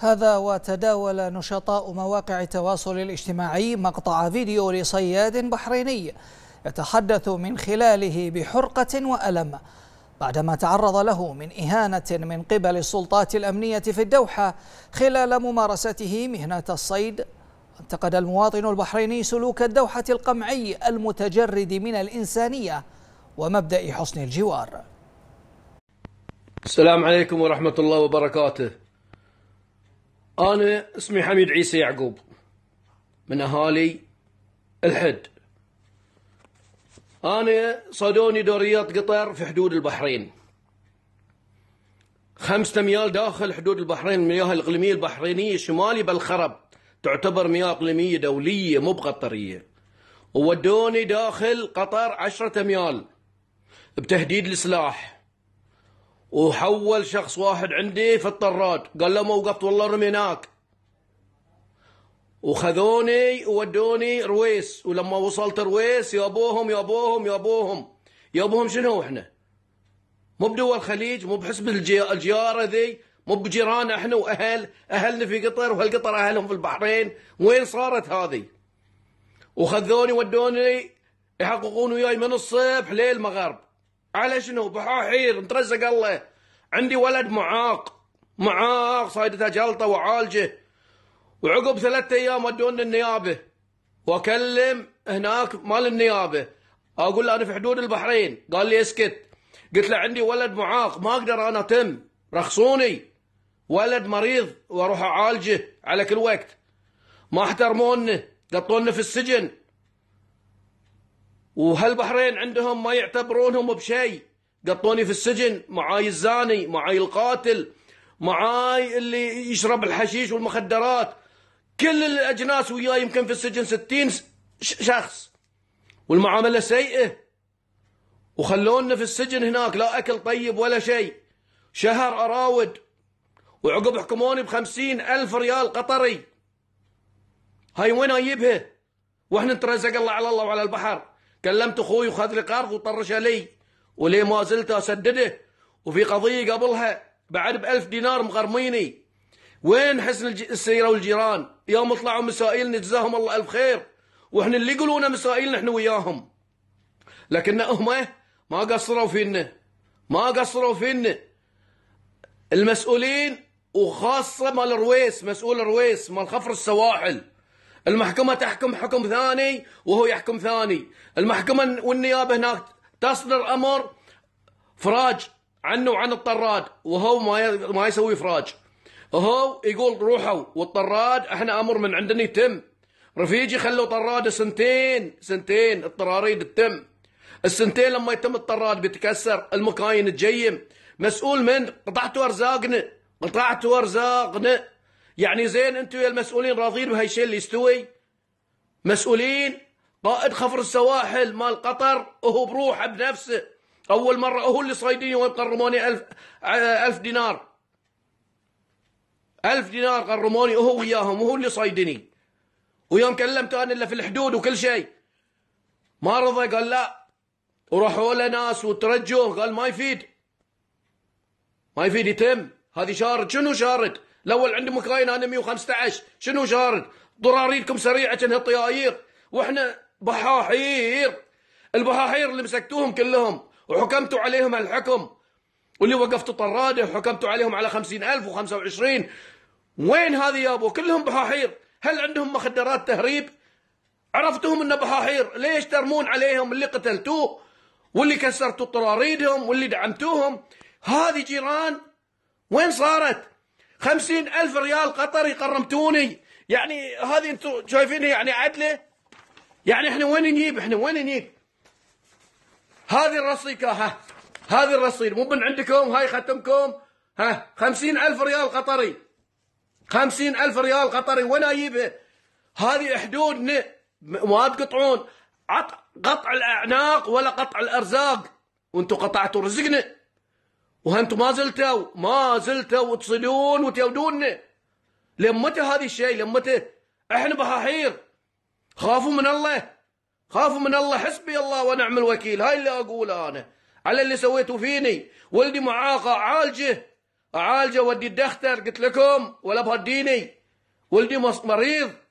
هذا وتداول نشطاء مواقع التواصل الاجتماعي مقطع فيديو لصياد بحريني يتحدث من خلاله بحرقة وألم بعدما تعرض له من إهانة من قبل السلطات الأمنية في الدوحة خلال ممارسته مهنة الصيد انتقد المواطن البحريني سلوك الدوحة القمعي المتجرد من الإنسانية ومبدأ حسن الجوار السلام عليكم ورحمة الله وبركاته أنا اسمي حميد عيسى يعقوب من أهالي الحد أنا صادوني دوريات قطر في حدود البحرين خمسة ميال داخل حدود البحرين المياه الإقليمية البحرينية شمالي بالخرب تعتبر مياه إقليمية دولية مو بقطرية وودوني داخل قطر عشرة ميال بتهديد السلاح وحول شخص واحد عندي في الطراد قال له موقفت والله رميناك وخذوني وودوني رويس ولما وصلت رويس يا ابوهم يا ابوهم يا ابوهم يا ابوهم شنو احنا؟ مو بدول الخليج مو بحسب الجياره ذي مو بجيران احنا واهل اهلنا في قطر وهالقطر اهلهم في البحرين وين صارت هذه؟ وخذوني ودوني يحققون وياي من الصبح ليل مغرب على شنو بحاحير مترزق الله عندي ولد معاق معاق صايدته جلطه وعالجه وعقب ثلاثة ايام ودوني النيابه واكلم هناك مال النيابه اقول له انا في حدود البحرين قال لي اسكت قلت له عندي ولد معاق ما اقدر انا اتم رخصوني ولد مريض واروح اعالجه على كل وقت ما احترموني قطوني في السجن وهالبحرين عندهم ما يعتبرونهم بشيء قطوني في السجن معاي الزاني معاي القاتل معاي اللي يشرب الحشيش والمخدرات كل الأجناس وياي يمكن في السجن ستين شخص والمعاملة سيئة وخلونا في السجن هناك لا أكل طيب ولا شيء شهر أراود وعقب حكموني بخمسين ألف ريال قطري هاي وين أجيبها واحنا نترزق الله على الله وعلى البحر كلمت اخوي وخذ لي قرض وطرش لي وليه ما زلت اسدده وفي قضيه قبلها بعد ب 1000 دينار مغرميني وين حسن السيره والجيران يوم طلعوا مسائلنا جزاهم الله الف خير واحنا اللي يقولون مسائلنا احنا وياهم لكن هم إيه؟ ما قصروا فينا ما قصروا فينا المسؤولين وخاصه مال رويس مسؤول رويس مال خفر السواحل المحكمة تحكم حكم ثاني وهو يحكم ثاني المحكمة والنيابة هناك تصدر أمر فراج عنه وعن الطراد وهو ما ما يسوي فراج هو يقول روحوا والطراد احنا امر من عندنا يتم رفيجي خلوا طراد سنتين سنتين الطراريد تتم السنتين لما يتم الطراد بيتكسر المكاين تجيم مسؤول من قطعتوا ارزاقنا قطعتوا ارزاقنا يعني زين انتم يا المسؤولين راضين بهالشيء اللي يستوي مسؤولين قائد خفر السواحل مال قطر وهو بروحه بنفسه اول مره هو اللي صايدني وين قرموني ألف, ألف دينار ألف دينار قرموني وهو وياهم وهو اللي صايدني ويوم كلمته انا الا في الحدود وكل شيء ما رضى قال لا وراحوا له ناس وترجوه قال ما يفيد ما يفيد يتم هذه شارد شنو شارد الاول عندهم مكاين انا 115 شنو شارد؟ ضراريلكم سريعه هالطيايير واحنا بحاحير البحاحير اللي مسكتوهم كلهم وحكمتوا عليهم الحكم واللي وقفتوا طراده وحكمتوا عليهم على 50000 و25 وين هذه يابو كلهم بحاحير هل عندهم مخدرات تهريب عرفتهم انه بحاحير ليش ترمون عليهم اللي قتلتوه واللي كسرتوا طراريدهم واللي دعمتوهم هذه جيران وين صارت خمسين ألف ريال قطري قرمتوني يعني هذه انتم شايفينها يعني عدله يعني احنا وين نجيب احنا وين نجيب هذه الرصيد ها هذه الرصيد مو من عندكم هاي ختمكم ها خمسين ألف ريال قطري خمسين ألف ريال قطري وين أجيبها هذه حدودنا ما تقطعون قطع الأعناق ولا قطع الأرزاق وانتم قطعتوا رزقنا وهنتو ما زلتوا ما زلتوا تصلون وتودون لمتى هذا الشيء لمتى احنا بحاحير خافوا من الله خافوا من الله حسبي الله ونعم الوكيل هاي اللي اقوله انا على اللي سويته فيني ولدي معاقة اعالجه اعالجه ودي الدختر قلت لكم ولا بهديني ولدي مريض